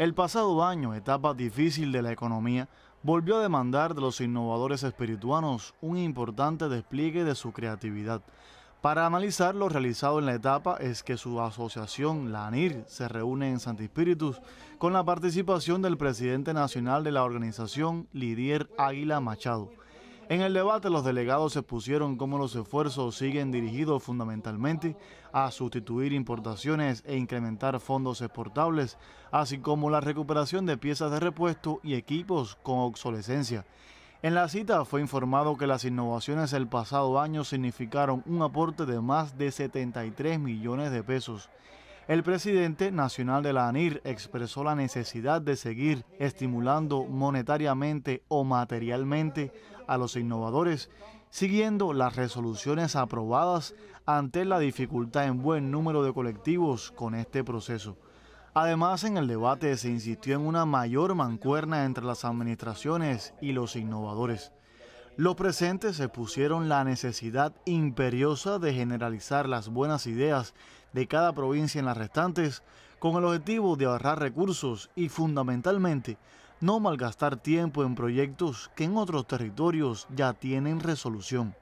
El pasado año, etapa difícil de la economía, volvió a demandar de los innovadores espirituanos un importante despliegue de su creatividad. Para analizar lo realizado en la etapa es que su asociación, la ANIR, se reúne en Santi Espíritu con la participación del presidente nacional de la organización, Lidier Águila Machado. En el debate, los delegados expusieron cómo los esfuerzos siguen dirigidos fundamentalmente a sustituir importaciones e incrementar fondos exportables, así como la recuperación de piezas de repuesto y equipos con obsolescencia. En la cita fue informado que las innovaciones el pasado año significaron un aporte de más de 73 millones de pesos. El presidente nacional de la ANIR expresó la necesidad de seguir estimulando monetariamente o materialmente a los innovadores, siguiendo las resoluciones aprobadas ante la dificultad en buen número de colectivos con este proceso. Además, en el debate se insistió en una mayor mancuerna entre las administraciones y los innovadores. Los presentes se pusieron la necesidad imperiosa de generalizar las buenas ideas de cada provincia en las restantes con el objetivo de ahorrar recursos y fundamentalmente no malgastar tiempo en proyectos que en otros territorios ya tienen resolución.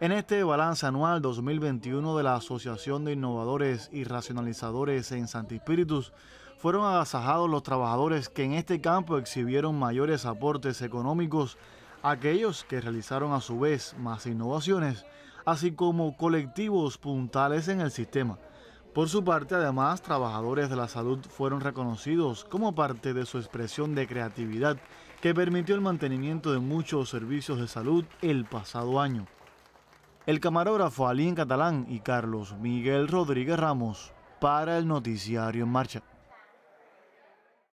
En este balance anual 2021 de la Asociación de Innovadores y Racionalizadores en Santi fueron agasajados los trabajadores que en este campo exhibieron mayores aportes económicos aquellos que realizaron a su vez más innovaciones, así como colectivos puntales en el sistema. Por su parte, además, trabajadores de la salud fueron reconocidos como parte de su expresión de creatividad que permitió el mantenimiento de muchos servicios de salud el pasado año. El camarógrafo Alín Catalán y Carlos Miguel Rodríguez Ramos para el noticiario en marcha.